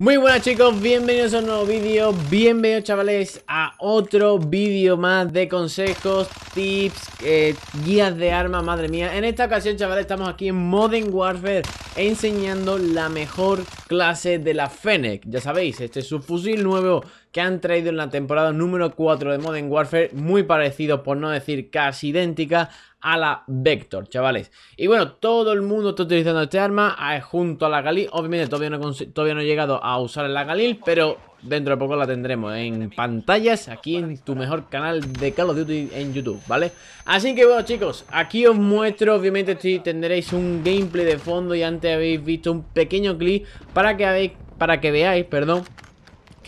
Muy buenas chicos, bienvenidos a un nuevo vídeo, bienvenidos chavales a otro vídeo más de consejos, tips, eh, guías de armas, madre mía En esta ocasión chavales estamos aquí en Modern Warfare enseñando la mejor clase de la Fennec Ya sabéis, este es su fusil nuevo que han traído en la temporada número 4 de Modern Warfare, muy parecido, por no decir casi idéntica, a la Vector, chavales. Y bueno, todo el mundo está utilizando este arma eh, junto a la Galil. Obviamente todavía no, todavía no he llegado a usar la Galil, pero dentro de poco la tendremos en pantallas, aquí en tu mejor canal de Call of Duty en YouTube, ¿vale? Así que bueno chicos, aquí os muestro, obviamente si tendréis un gameplay de fondo y antes habéis visto un pequeño clip para que, para que veáis, perdón,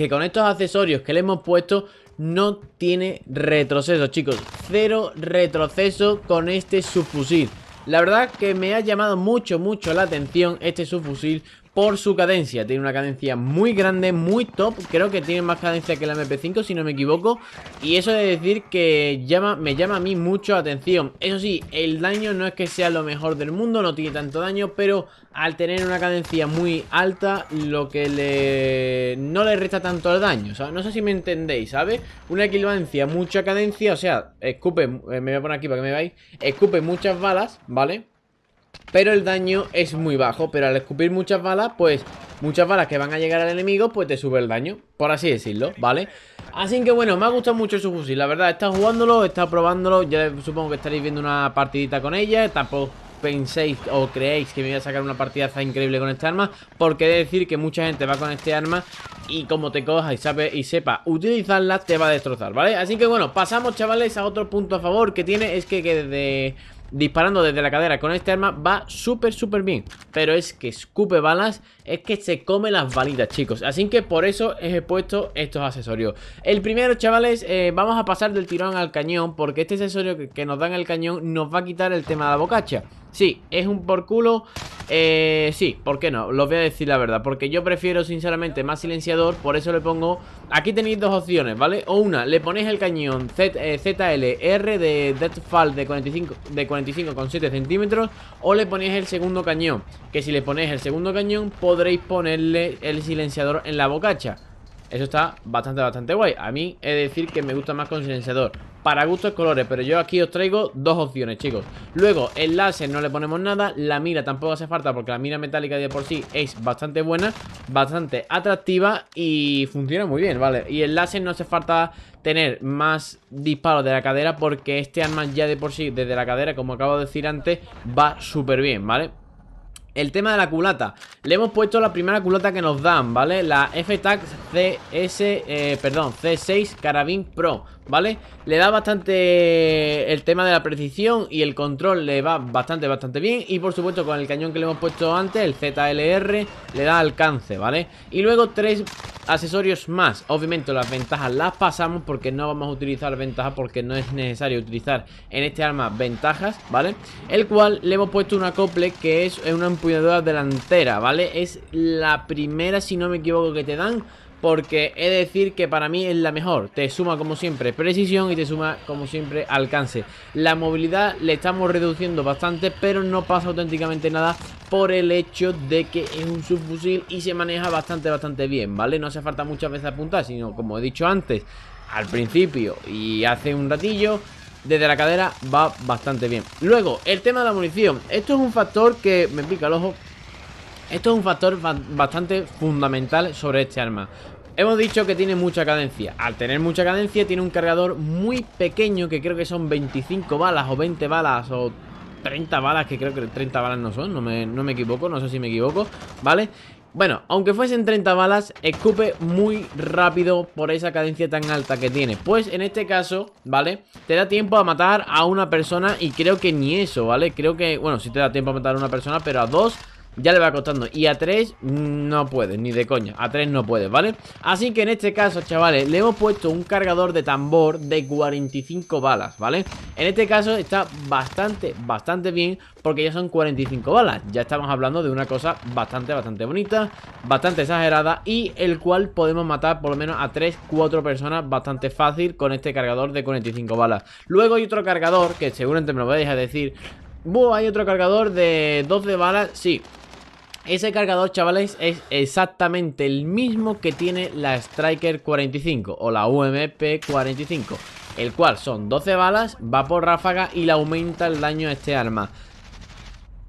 que con estos accesorios que le hemos puesto no tiene retroceso, chicos. Cero retroceso con este subfusil. La verdad que me ha llamado mucho, mucho la atención este subfusil por su cadencia. Tiene una cadencia muy grande, muy top. Creo que tiene más cadencia que la MP5, si no me equivoco. Y eso de decir que llama, me llama a mí mucho atención. Eso sí, el daño no es que sea lo mejor del mundo, no tiene tanto daño, pero al tener una cadencia muy alta, lo que le no le resta tanto el daño. no sé si me entendéis, ¿sabes? Una equivalencia, mucha cadencia, o sea, escupe, eh, me voy a poner aquí para que me veáis, escupe muchas balas, ¿vale? Pero el daño es muy bajo Pero al escupir muchas balas, pues Muchas balas que van a llegar al enemigo, pues te sube el daño Por así decirlo, ¿vale? Así que bueno, me ha gustado mucho su fusil La verdad, está jugándolo, está probándolo Ya supongo que estaréis viendo una partidita con ella Tampoco penséis o creéis que me voy a sacar una partidaza increíble con esta arma, porque he de decir que mucha gente va con este arma y como te coja y, sabe, y sepa utilizarla, te va a destrozar, ¿vale? Así que bueno, pasamos chavales a otro punto a favor que tiene, es que, que desde disparando desde la cadera con este arma va súper, súper bien. Pero es que escupe balas, es que se come las balitas, chicos. Así que por eso he puesto estos accesorios. El primero, chavales, eh, vamos a pasar del tirón al cañón, porque este accesorio que, nos dan el cañón nos va a quitar el tema de la bocacha. Sí, es un por culo. Eh, sí, ¿por qué no? lo voy a decir la verdad. Porque yo prefiero, sinceramente, más silenciador. Por eso le pongo... Aquí tenéis dos opciones, ¿vale? O una, le ponéis el cañón Z, eh, ZLR de Deathfall de De 45 7 centímetros o le ponéis el segundo cañón, que si le ponéis el segundo cañón podréis ponerle el silenciador en la bocacha. Eso está bastante, bastante guay A mí he de decir que me gusta más con silenciador Para gustos colores, pero yo aquí os traigo dos opciones, chicos Luego, el láser no le ponemos nada La mira tampoco hace falta porque la mira metálica de por sí es bastante buena Bastante atractiva y funciona muy bien, ¿vale? Y el láser no hace falta tener más disparos de la cadera Porque este arma ya de por sí, desde la cadera, como acabo de decir antes, va súper bien, ¿vale? El tema de la culata Le hemos puesto la primera culata que nos dan, ¿vale? La F-Tac CS, eh, perdón, C6 Carabin Pro, ¿vale? Le da bastante el tema de la precisión y el control le va bastante, bastante bien Y por supuesto con el cañón que le hemos puesto antes, el ZLR, le da alcance, ¿vale? Y luego tres accesorios más Obviamente las ventajas las pasamos porque no vamos a utilizar ventajas Porque no es necesario utilizar en este arma ventajas, ¿vale? El cual le hemos puesto un acople que es una empuñadura delantera, ¿vale? Es la primera, si no me equivoco, que te dan porque he de decir que para mí es la mejor. Te suma como siempre precisión y te suma como siempre alcance. La movilidad le estamos reduciendo bastante, pero no pasa auténticamente nada por el hecho de que es un subfusil y se maneja bastante, bastante bien, ¿vale? No hace falta muchas veces apuntar, sino como he dicho antes, al principio y hace un ratillo, desde la cadera va bastante bien. Luego, el tema de la munición. Esto es un factor que me pica el ojo esto es un factor bastante fundamental sobre este arma. Hemos dicho que tiene mucha cadencia. Al tener mucha cadencia tiene un cargador muy pequeño que creo que son 25 balas o 20 balas o 30 balas, que creo que 30 balas no son, no me, no me equivoco, no sé si me equivoco, ¿vale? Bueno, aunque fuesen 30 balas, escupe muy rápido por esa cadencia tan alta que tiene. Pues en este caso, ¿vale? Te da tiempo a matar a una persona y creo que ni eso, ¿vale? Creo que, bueno, sí te da tiempo a matar a una persona, pero a dos ya le va costando. Y a 3 no puedes, ni de coña. A 3 no puedes, ¿vale? Así que en este caso, chavales, le hemos puesto un cargador de tambor de 45 balas, ¿vale? En este caso está bastante, bastante bien porque ya son 45 balas. Ya estamos hablando de una cosa bastante, bastante bonita, bastante exagerada y el cual podemos matar por lo menos a 3, 4 personas bastante fácil con este cargador de 45 balas. Luego hay otro cargador que seguramente me lo vais a decir. Buah, hay otro cargador de 12 balas, sí, ese cargador, chavales, es exactamente el mismo que tiene la Striker 45 o la UMP 45 El cual son 12 balas, va por ráfaga y le aumenta el daño a este arma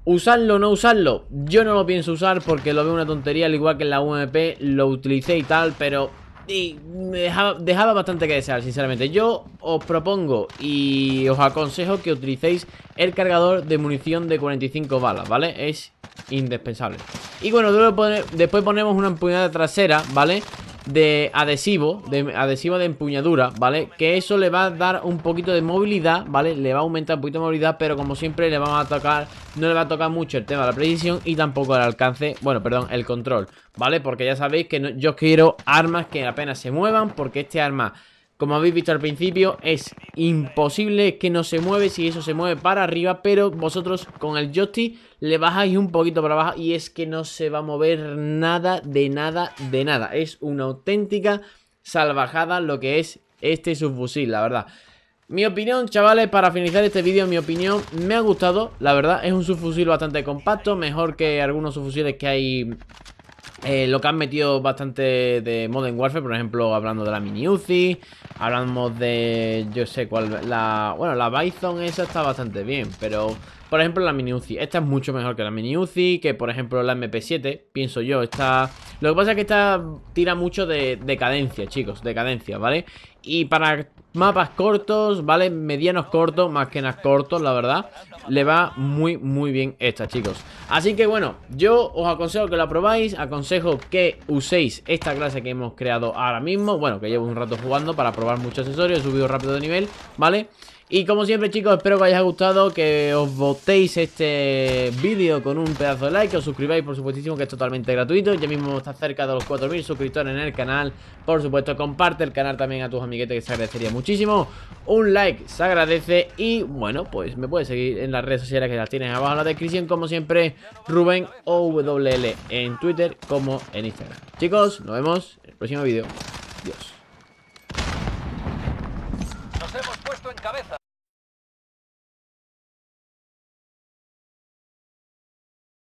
¿Usarlo o no usarlo? Yo no lo pienso usar porque lo veo una tontería, al igual que en la UMP lo utilicé y tal, pero y dejaba, dejaba, bastante que desear, sinceramente. Yo os propongo y os aconsejo que utilicéis el cargador de munición de 45 balas, ¿vale? Es indispensable. Y bueno, después ponemos una empuñada trasera, ¿vale? de adhesivo, de adhesivo de empuñadura, ¿vale? Que eso le va a dar un poquito de movilidad, ¿vale? Le va a aumentar un poquito de movilidad, pero como siempre le vamos a tocar, no le va a tocar mucho el tema de la precisión y tampoco el alcance, bueno, perdón, el control, ¿vale? Porque ya sabéis que yo quiero armas que apenas se muevan, porque este arma como habéis visto al principio, es imposible que no se mueve. Si eso se mueve para arriba, pero vosotros con el joystick le bajáis un poquito para abajo y es que no se va a mover nada, de nada, de nada. Es una auténtica salvajada lo que es este subfusil, la verdad. Mi opinión, chavales, para finalizar este vídeo, mi opinión, me ha gustado, la verdad, es un subfusil bastante compacto, mejor que algunos subfusiles que hay eh, lo que han metido bastante de Modern Warfare, por ejemplo, hablando de la mini Uzi, hablamos de, yo sé cuál, la, bueno, la Bison esa está bastante bien, pero por ejemplo, la mini Uzi. Esta es mucho mejor que la mini Uzi, que por ejemplo la MP7, pienso yo. Esta... Lo que pasa es que esta tira mucho de, de cadencia, chicos, de cadencia, ¿vale? Y para mapas cortos, ¿vale? Medianos cortos, más que nada cortos, la verdad Le va muy, muy bien esta, chicos Así que bueno, yo os aconsejo que la probáis Aconsejo que uséis esta clase que hemos creado ahora mismo Bueno, que llevo un rato jugando para probar muchos accesorios He subido rápido de nivel, ¿vale? Y como siempre chicos, espero que os haya gustado, que os votéis este vídeo con un pedazo de like, que os suscribáis por supuestísimo que es totalmente gratuito, ya mismo está cerca de los 4.000 suscriptores en el canal, por supuesto comparte el canal también a tus amiguetes que se agradecería muchísimo, un like se agradece y bueno pues me puedes seguir en las redes sociales que las tienes abajo en la descripción como siempre, Rubén OWL en Twitter como en Instagram. Chicos, nos vemos en el próximo vídeo, adiós.